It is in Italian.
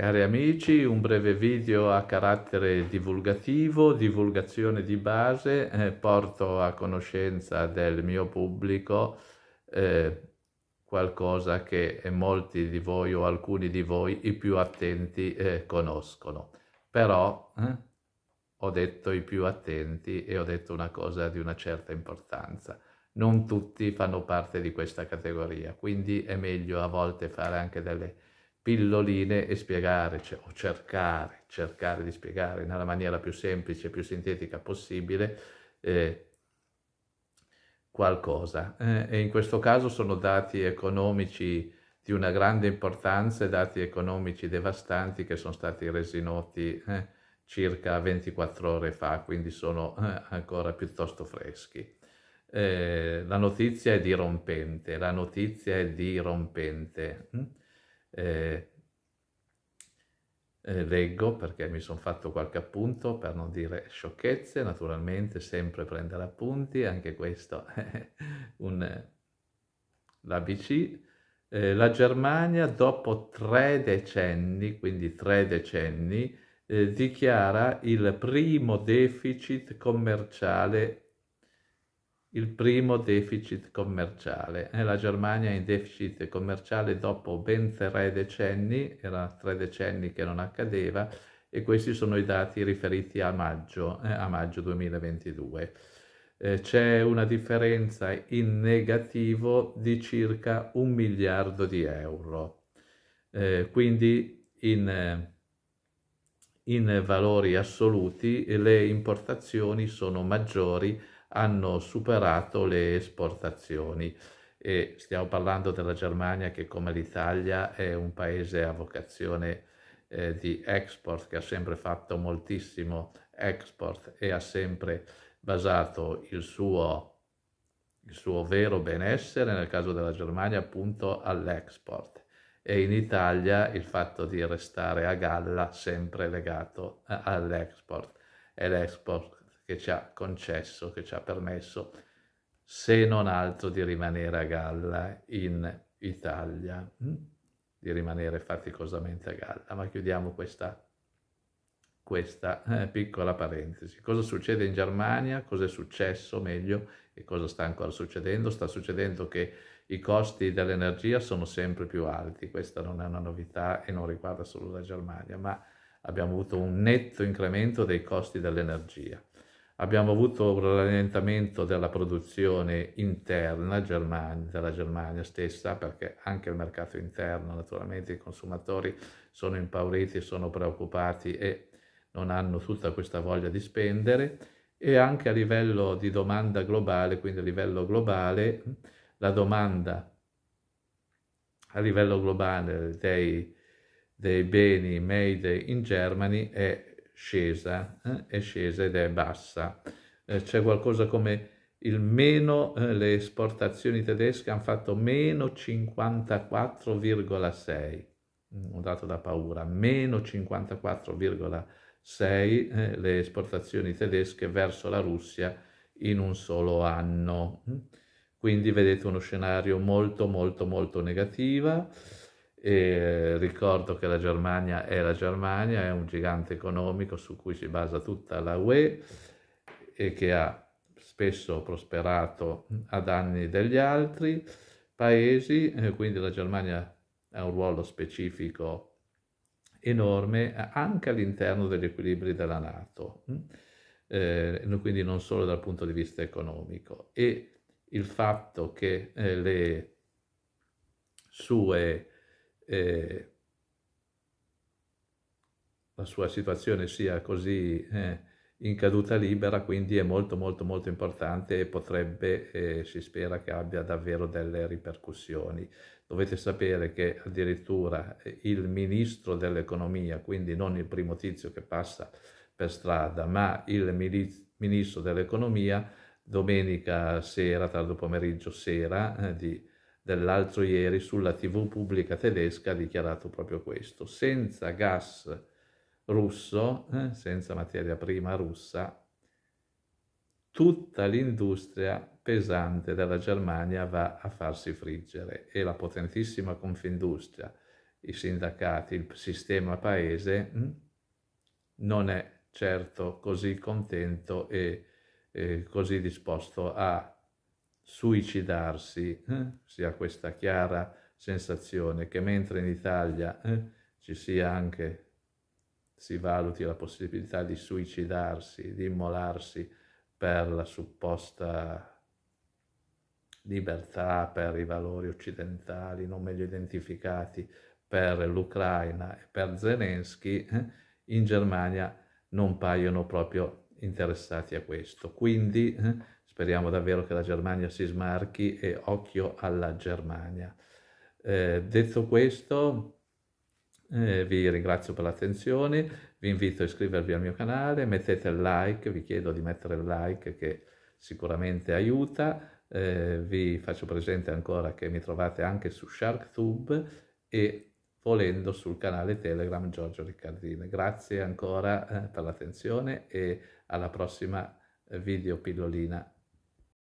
Cari amici, un breve video a carattere divulgativo, divulgazione di base, eh, porto a conoscenza del mio pubblico eh, qualcosa che molti di voi o alcuni di voi, i più attenti, eh, conoscono. Però eh, ho detto i più attenti e ho detto una cosa di una certa importanza. Non tutti fanno parte di questa categoria, quindi è meglio a volte fare anche delle pilloline e spiegare, cioè, o cercare, cercare di spiegare nella maniera più semplice, e più sintetica possibile eh, qualcosa. Eh, e in questo caso sono dati economici di una grande importanza e dati economici devastanti che sono stati resi noti eh, circa 24 ore fa, quindi sono eh, ancora piuttosto freschi. Eh, la notizia è dirompente, la notizia è dirompente. Mm? Eh, eh, leggo perché mi sono fatto qualche appunto per non dire sciocchezze, naturalmente sempre prendere appunti, anche questo è un, eh, l'ABC. Eh, la Germania dopo tre decenni, quindi tre decenni, eh, dichiara il primo deficit commerciale il primo deficit commerciale. Eh, la Germania è in deficit commerciale dopo ben tre decenni, era tre decenni che non accadeva, e questi sono i dati riferiti a maggio, eh, a maggio 2022. Eh, c'è una differenza in negativo di circa un miliardo di euro. Eh, quindi in, in valori assoluti le importazioni sono maggiori hanno superato le esportazioni e stiamo parlando della Germania che come l'Italia è un paese a vocazione eh, di export che ha sempre fatto moltissimo export e ha sempre basato il suo, il suo vero benessere nel caso della Germania appunto all'export e in Italia il fatto di restare a galla sempre legato eh, all'export e l'export che ci ha concesso, che ci ha permesso, se non altro, di rimanere a galla in Italia, hm? di rimanere faticosamente a galla. Ma chiudiamo questa, questa eh, piccola parentesi. Cosa succede in Germania? Cosa è successo meglio e cosa sta ancora succedendo? Sta succedendo che i costi dell'energia sono sempre più alti, questa non è una novità e non riguarda solo la Germania, ma abbiamo avuto un netto incremento dei costi dell'energia abbiamo avuto un rallentamento della produzione interna Germania, della Germania stessa, perché anche il mercato interno, naturalmente i consumatori sono impauriti, sono preoccupati e non hanno tutta questa voglia di spendere, e anche a livello di domanda globale, quindi a livello globale, la domanda a livello globale dei, dei beni made in Germany è scesa, eh? è scesa ed è bassa. Eh, c'è qualcosa come il meno, eh, le esportazioni tedesche hanno fatto meno 54,6, un mm, dato da paura, meno 54,6 eh, le esportazioni tedesche verso la Russia in un solo anno. Mm. Quindi vedete uno scenario molto molto molto negativo e ricordo che la Germania è la Germania, è un gigante economico su cui si basa tutta la UE e che ha spesso prosperato a danni degli altri paesi, eh, quindi la Germania ha un ruolo specifico enorme eh, anche all'interno degli equilibri della Nato, mm? eh, quindi non solo dal punto di vista economico. E il fatto che eh, le sue eh, la sua situazione sia così eh, in caduta libera, quindi è molto molto molto importante e potrebbe, eh, si spera che abbia davvero delle ripercussioni. Dovete sapere che addirittura eh, il ministro dell'economia, quindi non il primo tizio che passa per strada, ma il ministro dell'economia, domenica sera, tardo pomeriggio sera eh, di dell'altro ieri sulla TV pubblica tedesca ha dichiarato proprio questo. Senza gas russo, eh, senza materia prima russa, tutta l'industria pesante della Germania va a farsi friggere e la potentissima Confindustria, i sindacati, il sistema paese hm, non è certo così contento e eh, così disposto a suicidarsi, eh? si ha questa chiara sensazione che mentre in Italia eh, ci sia anche, si valuti la possibilità di suicidarsi, di immolarsi per la supposta libertà, per i valori occidentali non meglio identificati, per l'Ucraina e per Zelensky, eh, in Germania non paiono proprio interessati a questo. Quindi eh, Speriamo davvero che la Germania si smarchi e occhio alla Germania. Eh, detto questo, eh, vi ringrazio per l'attenzione, vi invito a iscrivervi al mio canale, mettete il like, vi chiedo di mettere il like che sicuramente aiuta, eh, vi faccio presente ancora che mi trovate anche su SharkTube e volendo sul canale Telegram Giorgio Riccardini. Grazie ancora eh, per l'attenzione e alla prossima eh, video pillolina.